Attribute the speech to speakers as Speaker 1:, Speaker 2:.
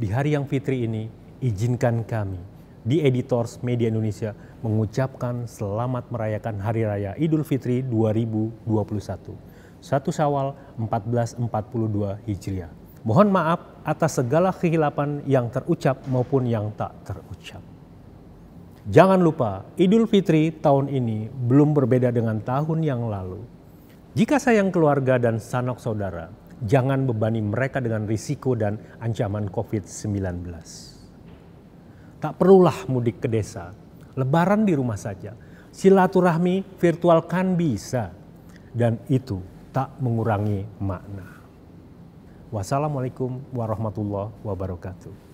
Speaker 1: Di hari yang fitri ini, izinkan kami di Editors Media Indonesia mengucapkan selamat merayakan Hari Raya Idul Fitri 2021. 1 Syawal 1442 Hijriah. Mohon maaf atas segala kehilapan yang terucap maupun yang tak terucap. Jangan lupa, Idul Fitri tahun ini belum berbeda dengan tahun yang lalu. Jika sayang keluarga dan sanak saudara, jangan bebani mereka dengan risiko dan ancaman COVID-19. Tak perlulah mudik ke desa, lebaran di rumah saja. Silaturahmi virtual kan bisa dan itu tak mengurangi makna. Wassalamualaikum warahmatullahi wabarakatuh.